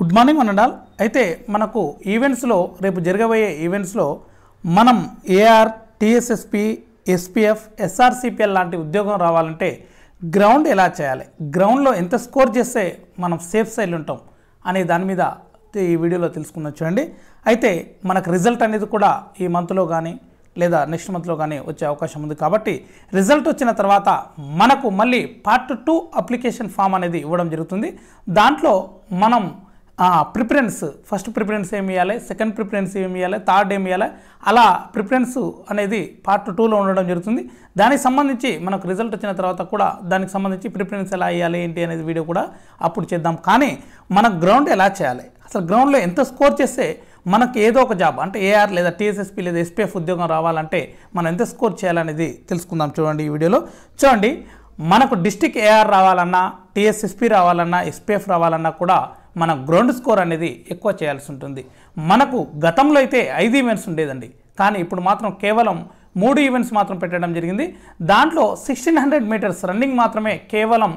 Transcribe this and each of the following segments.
good morning అనండాల్ అయితే మనకు ఈవెంట్స్లో రేపు జరగబోయే ఈవెంట్స్లో మనం ఏఆర్ టీఎస్ఎస్పి ఎస్పీఎఫ్ ఎస్ఆర్సిపిఎల్ లాంటి ఉద్యోగం రావాలంటే గ్రౌండ్ ఎలా చేయాలి గ్రౌండ్లో ఎంత స్కోర్ చేస్తే మనం సేఫ్ సైడ్ ఉంటాం అనే దాని మీద ఈ వీడియోలో తెలుసుకుందాం చూడండి అయితే మనకు రిజల్ట్ అనేది కూడా ఈ మంత్లో కానీ లేదా నెక్స్ట్ మంత్లో కానీ వచ్చే అవకాశం ఉంది కాబట్టి రిజల్ట్ వచ్చిన తర్వాత మనకు మళ్ళీ పార్ట్ టూ అప్లికేషన్ ఫామ్ అనేది ఇవ్వడం జరుగుతుంది దాంట్లో మనం ప్రిఫరెన్స్ ఫస్ట్ ప్రిఫరెన్స్ ఏమి ఇవ్వాలి సెకండ్ ప్రిఫరెన్స్ ఏమి ఇవ్వాలి థర్డ్ ఏమి ఇవ్వాలి అలా ప్రిఫరెన్స్ అనేది పార్ట్ టూలో ఉండడం జరుగుతుంది దానికి సంబంధించి మనకు రిజల్ట్ వచ్చిన తర్వాత కూడా దానికి సంబంధించి ప్రిఫరెన్స్ ఎలా ఇవ్వాలి ఏంటి అనేది వీడియో కూడా అప్పుడు చేద్దాం కానీ మన గ్రౌండ్ ఎలా చేయాలి అసలు గ్రౌండ్లో ఎంత స్కోర్ చేస్తే మనకు ఏదో ఒక జాబ్ అంటే ఏఆర్ లేదా టీఎస్ఎస్పి లేదా ఎస్పీఎఫ్ ఉద్యోగం రావాలంటే మనం ఎంత స్కోర్ చేయాలనేది తెలుసుకుందాం చూడండి ఈ వీడియోలో చూడండి మనకు డిస్టిక్ ఏఆర్ రావాలన్నా టీఎస్ఎస్పి రావాలన్నా ఎస్పీఎఫ్ రావాలన్నా కూడా మన గ్రౌండ్ స్కోర్ అనేది ఎక్కువ చేయాల్సి ఉంటుంది మనకు గతంలో అయితే ఐదు ఈవెంట్స్ ఉండేదండి కానీ ఇప్పుడు మాత్రం కేవలం మూడు ఈవెంట్స్ మాత్రం పెట్టడం జరిగింది దాంట్లో సిక్స్టీన్ హండ్రెడ్ మీటర్స్ రన్నింగ్ మాత్రమే కేవలం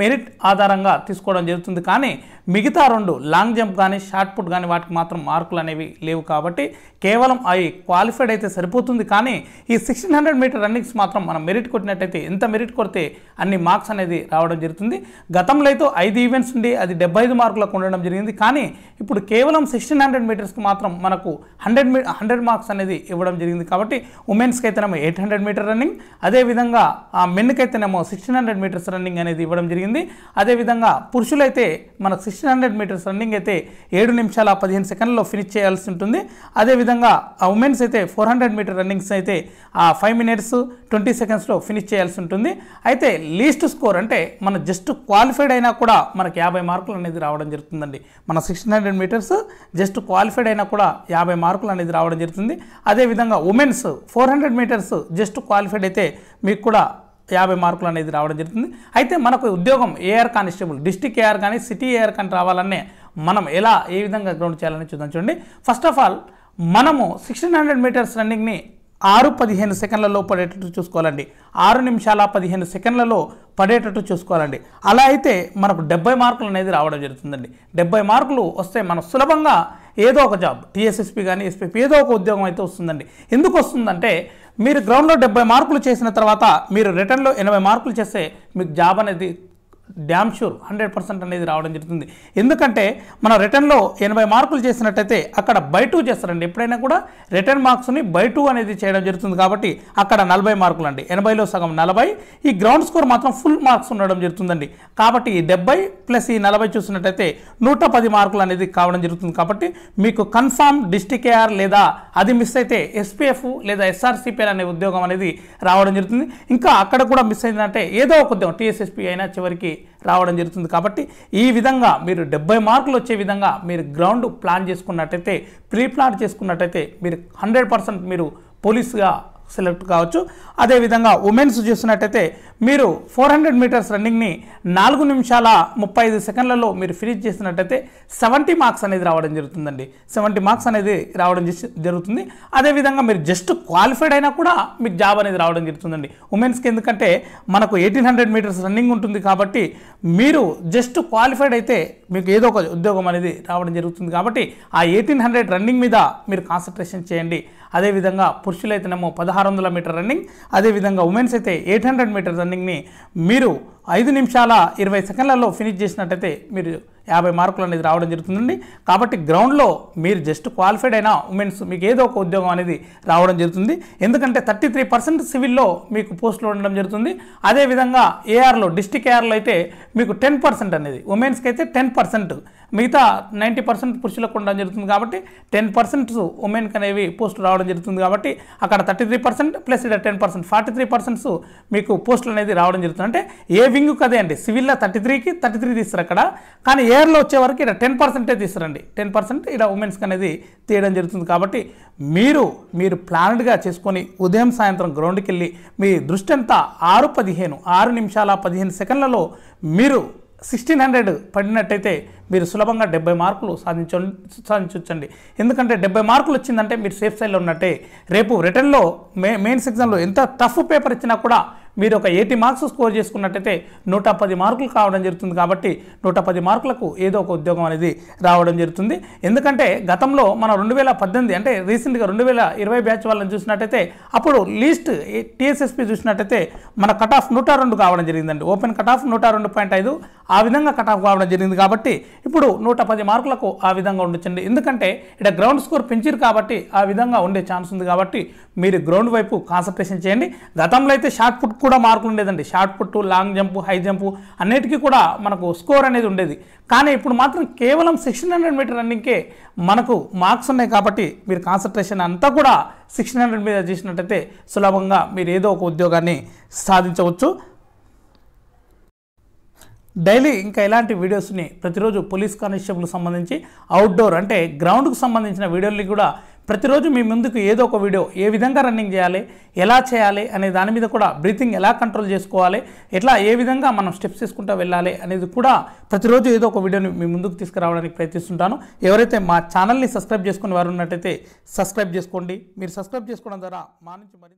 మెరిట్ ఆధారంగా తీసుకోవడం జరుగుతుంది కానీ మిగతా రెండు లాంగ్ జంప్ కానీ షార్ట్ పుట్ కానీ వాటికి మాత్రం మార్కులు అనేవి లేవు కాబట్టి కేవలం అవి క్వాలిఫైడ్ అయితే సరిపోతుంది కానీ ఈ సిక్స్టీన్ హండ్రెడ్ మీటర్ రన్నింగ్స్ మాత్రం మనం మెరిట్ కొట్టినట్టయితే ఎంత మెరిట్ కొడితే అన్ని మార్క్స్ అనేది రావడం జరుగుతుంది గతంలో అయితే ఐదు ఈవెంట్స్ ఉండి అది డెబ్బై ఐదు మార్కులకు ఉండడం జరిగింది కానీ ఇప్పుడు కేవలం సిక్స్టీన్ హండ్రెడ్ మీటర్స్కి మాత్రం మనకు హండ్రెడ్ మీ హండ్రెడ్ మార్క్స్ అనేది ఇవ్వడం జరిగింది కాబట్టి ఉమెన్స్కి అయితేనేమో ఎయిట్ హండ్రెడ్ మీటర్ రన్నింగ్ అదేవిధంగా ఆ మెన్కి అయితేనేమో సిక్స్టీన్ హండ్రెడ్ మీటర్స్ రన్నింగ్ అనేది ఇవ్వడం జరిగింది అదేవిధంగా పురుషులైతే మన సిక్స్టీన్ హండ్రెడ్ మీటర్స్ రన్నింగ్ అయితే ఏడు నిమిషాల పదిహేను సెకండ్లో ఫినిష్ చేయాల్సి ఉంటుంది అదేవిధంగా ఉమెన్స్ అయితే ఫోర్ హండ్రెడ్ మీటర్ రన్నింగ్స్ అయితే ఆ ఫైవ్ మినిట్స్ ట్వంటీ సెకండ్స్లో ఫినిష్ చేయాల్సి ఉంటుంది అయితే లీస్ట్ స్కోర్ అంటే మన జస్ట్ క్వాలిఫైడ్ అయినా కూడా మనకి యాభై మార్కులు అనేది రావడం జరుగుతుందండి మన sixteen hundred metres just qualified అయినా కూడా యాభై మార్కులు అనేది రావడం జరుగుతుంది అదేవిధంగా women's four hundred metres just qualified అయితే మీకు కూడా యాభై మార్కులు అనేది రావడం జరుగుతుంది అయితే మనకు ఉద్యోగం ఏఆర్ కానిస్టేబుల్ డిస్టిక్ ఏఆర్ కానీ సిటీ ఏఆర్ కానీ రావాలనే మనం ఎలా ఏ విధంగా గ్రౌండ్ చేయాలని చూద్దాం చూడండి ఫస్ట్ ఆఫ్ ఆల్ మనము సిక్స్టీన్ హండ్రెడ్ మీటర్స్ రన్నింగ్ని ఆరు పదిహేను సెకండ్లలో పడేటట్టు చూసుకోవాలండి ఆరు నిమిషాల పదిహేను సెకండ్లలో పడేటట్టు చూసుకోవాలండి అలా అయితే మనకు డెబ్బై మార్కులు అనేది రావడం జరుగుతుందండి డెబ్బై మార్కులు వస్తే మనం సులభంగా ఏదో ఒక జాబ్ టీఎస్ఎస్పి కానీ ఎస్పీపీ ఏదో ఒక ఉద్యోగం అయితే వస్తుందండి ఎందుకు వస్తుందంటే మీరు గ్రౌండ్లో డెబ్బై మార్కులు చేసిన తర్వాత మీరు రిటర్న్లో ఎనభై మార్కులు చేస్తే మీకు జాబ్ అనేది డ్యామ్ షూర్ హండ్రెడ్ పర్సెంట్ అనేది రావడం జరుగుతుంది ఎందుకంటే మనం రిటర్న్లో ఎనభై మార్కులు చేసినట్టయితే అక్కడ బై టూ చేస్తారండి ఎప్పుడైనా కూడా రిటర్న్ మార్క్స్ని బై టూ అనేది చేయడం జరుగుతుంది కాబట్టి అక్కడ నలభై మార్కులు అండి ఎనభైలో సగం నలభై ఈ గ్రౌండ్ స్కోర్ మాత్రం ఫుల్ మార్క్స్ ఉండడం జరుగుతుందండి కాబట్టి ఈ డెబ్బై ప్లస్ ఈ నలభై చూసినట్టయితే నూట పది మార్కులు అనేది కావడం జరుగుతుంది కాబట్టి మీకు కన్ఫామ్ డిస్టిక్ ఏఆర్ లేదా అది మిస్ అయితే ఎస్పీఎఫ్ లేదా ఎస్ఆర్సీపీఎల్ అనే ఉద్యోగం అనేది రావడం జరుగుతుంది ఇంకా అక్కడ కూడా మిస్ అయిందంటే ఏదో ఒక ఉద్యోగం టీఎస్ఎస్పీ అయినా చివరికి రావడం జరుగుతుంది కాబట్టి ఈ విధంగా మీరు డెబ్బై మార్కులు వచ్చే విధంగా మీరు గ్రౌండ్ ప్లాన్ చేసుకున్నట్టయితే ప్రీ ప్లాన్ చేసుకున్నట్టయితే మీరు హండ్రెడ్ పర్సెంట్ మీరు పోలీస్గా సెలెక్ట్ కావచ్చు అదేవిధంగా ఉమెన్స్ చూసినట్టయితే మీరు ఫోర్ హండ్రెడ్ మీటర్స్ రన్నింగ్ని నాలుగు నిమిషాల ముప్పై ఐదు సెకండ్లలో మీరు ఫినిష్ చేసినట్టయితే సెవెంటీ మార్క్స్ అనేది రావడం జరుగుతుందండి సెవెంటీ మార్క్స్ అనేది రావడం జరుగుతుంది అదేవిధంగా మీరు జస్ట్ క్వాలిఫైడ్ అయినా కూడా మీకు జాబ్ అనేది రావడం జరుగుతుందండి ఉమెన్స్కి ఎందుకంటే మనకు ఎయిటీన్ హండ్రెడ్ మీటర్స్ రన్నింగ్ ఉంటుంది కాబట్టి మీరు జస్ట్ క్వాలిఫైడ్ అయితే మీకు ఏదో ఒక ఉద్యోగం అనేది రావడం జరుగుతుంది కాబట్టి ఆ ఎయిటీన్ హండ్రెడ్ రన్నింగ్ మీద మీరు కాన్సన్ట్రేషన్ చేయండి అదేవిధంగా పురుషులైతేనేమో పదహారు పదహారు వందల మీటర్ రన్నింగ్ అదేవిధంగా ఉమెన్స్ అయితే ఎయిట్ హండ్రెడ్ మీటర్ రన్నింగ్ని మీరు ఐదు నిమిషాల ఇరవై సెకండ్లలో ఫినిష్ చేసినట్టయితే మీరు యాభై మార్కులు అనేది రావడం జరుగుతుందండి కాబట్టి గ్రౌండ్లో మీరు జస్ట్ క్వాలిఫైడ్ అయినా ఉమెన్స్ మీకు ఏదో ఒక ఉద్యోగం అనేది రావడం జరుగుతుంది ఎందుకంటే థర్టీ త్రీ పర్సెంట్ సివిల్లో మీకు పోస్టులు ఉండడం జరుగుతుంది అదేవిధంగా ఏఆర్లో డిస్టిక్ ఏఆర్లో అయితే మీకు టెన్ పర్సెంట్ అనేది ఉమెన్స్కి అయితే టెన్ పర్సెంట్ మిగతా నైంటీ పర్సెంట్ పురుషులకు ఉండడం జరుగుతుంది కాబట్టి టెన్ పర్సెంట్ ఉమెన్కి అనేవి పోస్టులు రావడం జరుగుతుంది కాబట్టి అక్కడ థర్టీ త్రీ పర్సెంట్ ప్లస్ ఇక్కడ ten percent forty three percents మీకు పోస్టులు అనేది రావడం జరుగుతుంది అంటే ఏ వింగ్కి అదే అండి సివిల్లో థర్టీ త్రీకి థర్టీ త్రీ తీస్తారు అక్కడ కానీ ఏ లేయర్లో వచ్చే వరకు ఇక్కడ టెన్ పర్సెంటేజ్ తీసుకురండి టెన్ పర్సెంట్ ఇక్కడ ఉమెన్స్కి అనేది తీయడం జరుగుతుంది కాబట్టి మీరు మీరు ప్లానెడ్గా చేసుకొని ఉదయం సాయంత్రం గ్రౌండ్కి వెళ్ళి మీ దృష్టి అంతా ఆరు పదిహేను ఆరు నిమిషాల పదిహేను సెకండ్లలో మీరు సిక్స్టీన్ హండ్రెడ్ పడినట్టయితే మీరు సులభంగా డెబ్బై మార్కులు సాధించ సాధించవచ్చండి ఎందుకంటే డెబ్బై మార్కులు వచ్చిందంటే మీరు సేఫ్ సైడ్లో ఉన్నట్టే రేపు రిటర్న్లో మే మెయిన్ సెక్షన్లో ఎంత టఫ్ పేపర్ ఇచ్చినా కూడా మీరు ఒక ఎయిటీ మార్క్స్ స్కోర్ చేసుకున్నట్టయితే నూట పది మార్కులు కావడం జరుగుతుంది కాబట్టి నూట పది మార్కులకు ఏదో ఒక ఉద్యోగం అనేది రావడం జరుగుతుంది ఎందుకంటే గతంలో మనం రెండు వేల పద్దెనిమిది అంటే రీసెంట్గా రెండు వేల ఇరవై బ్యాచ్ వాళ్ళని చూసినట్టయితే అప్పుడు లీస్ట్ టీఎస్ఎస్పి చూసినట్టయితే మన కట్ ఆఫ్ నూట రెండు కావడం జరిగిందండి ఓపెన్ కట్ ఆఫ్ నూట రెండు పాయింట్ ఐదు ఆ విధంగా కట్ ఆఫ్ కావడం జరిగింది కాబట్టి ఇప్పుడు నూట పది మార్కులకు ఆ విధంగా ఉండొచ్చండి ఎందుకంటే ఇక్కడ గ్రౌండ్ స్కోర్ పెంచారు కాబట్టి ఆ విధంగా ఉండే ఛాన్స్ ఉంది కాబట్టి మీరు గ్రౌండ్ వైపు కాన్సన్ట్రేషన్ చేయండి గతంలో అయితే షార్ట్ పుట్ కూడా మార్కులు ఉండేదండి short put long jump high jump అన్నిటికీ కూడా మనకు స్కోర్ అనేది ఉండేది కానీ ఇప్పుడు మాత్రం కేవలం సిక్స్టీన్ హండ్రెడ్ మీటర్ రన్నింగ్కే మనకు మార్క్స్ ఉన్నాయి కాబట్టి మీరు కాన్సన్ట్రేషన్ అంతా కూడా సిక్స్టీన్ హండ్రెడ్ మీద చేసినట్టయితే సులభంగా మీరు ఏదో ఒక ఉద్యోగాన్ని సాధించవచ్చు డైలీ ఇంకా ఇలాంటి వీడియోస్ని ప్రతిరోజు పోలీస్ కానిస్టేబుల్కి సంబంధించి అవుట్డోర్ అంటే గ్రౌండ్కు సంబంధించిన వీడియోలు కూడా ప్రతిరోజు మీ ముందుకు ఏదో ఒక వీడియో ఏ విధంగా రన్నింగ్ చేయాలి ఎలా చేయాలి అనే దాని మీద కూడా బ్రీతింగ్ ఎలా కంట్రోల్ చేసుకోవాలి ఎట్లా ఏ విధంగా మనం స్టెప్స్ తీసుకుంటూ వెళ్ళాలి అనేది కూడా ప్రతిరోజు ఏదో ఒక వీడియోని మీ ముందుకు తీసుకురావడానికి ప్రయత్నిస్తుంటాను ఎవరైతే మా ఛానల్ని సబ్స్క్రైబ్ చేసుకుని వారు ఉన్నట్టయితే సబ్స్క్రైబ్ చేసుకోండి మీరు సబ్స్క్రైబ్ చేసుకోవడం ద్వారా మా నుంచి మరి